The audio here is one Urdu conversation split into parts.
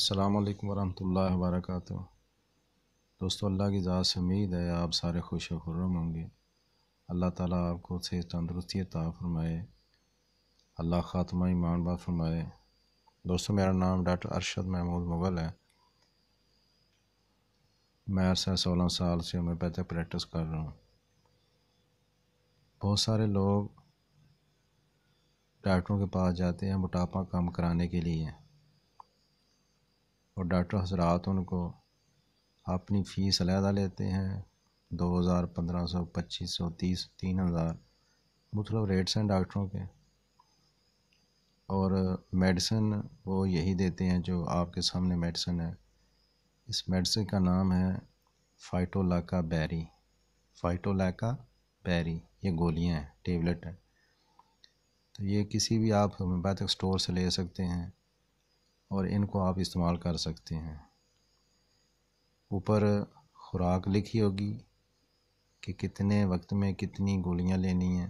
السلام علیکم ورحمۃ اللہ وبرکاتہ دوستو اللہ کی ذات سے امید ہے آپ سارے خوش و خرم ہوں گے اللہ تعالیٰ آپ کو صحت تندرستی عطا فرمائے اللہ خاتمہ ایمان با فرمائے دوستو میرا نام ڈاکٹر ارشد محمود مغل ہے میں عرصہ سولہ سال سے ہمیں پیتے پریکٹس کر رہا ہوں بہت سارے لوگ ڈاکٹروں کے پاس جاتے ہیں مٹاپا کم کرانے کے لیے اور ڈاکٹر حضرات ان کو اپنی فیس علیحدہ لیتے ہیں دو ہزار پندرہ سو پچیس سو تیس تین ہزار مطلب ریٹس ہیں ڈاکٹروں کے اور میڈیسن وہ یہی دیتے ہیں جو آپ کے سامنے میڈیسن ہے اس میڈیسن کا نام ہے فائٹولاکا بیری فائٹولاکا بیری یہ گولیاں ہیں ٹیبلٹ ہیں تو یہ کسی بھی آپ ہومیوپیتھک اسٹور سے لے سکتے ہیں اور ان کو آپ استعمال کر سکتے ہیں اوپر خوراک لکھی ہوگی کہ کتنے وقت میں کتنی گولیاں لینی ہیں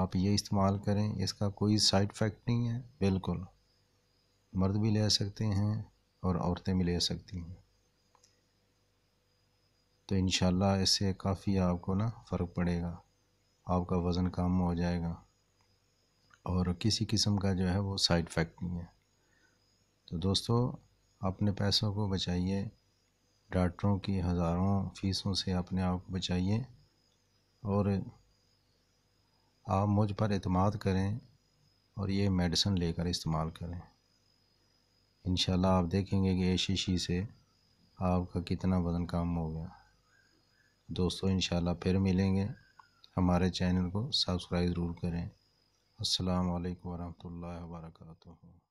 آپ یہ استعمال کریں اس کا کوئی سائیڈ افیکٹ نہیں ہے بالکل مرد بھی لے سکتے ہیں اور عورتیں بھی لے سکتی ہیں تو انشاءاللہ اللہ اس سے کافی آپ کو نا فرق پڑے گا آپ کا وزن کم ہو جائے گا اور کسی قسم کا جو ہے وہ سائڈ افیکٹ نہیں ہے تو دوستو اپنے پیسوں کو بچائیے ڈاکٹروں کی ہزاروں فیسوں سے اپنے آپ کو بچائیے اور آپ مجھ پر اعتماد کریں اور یہ میڈیسن لے کر استعمال کریں انشاءاللہ آپ دیکھیں گے کہ ایشیشی شیشی سے آپ کا کتنا وزن کام ہو گیا دوستو انشاءاللہ پھر ملیں گے ہمارے چینل کو سبسکرائب ضرور کریں السلام علیکم ورحمۃ اللہ وبرکاتہ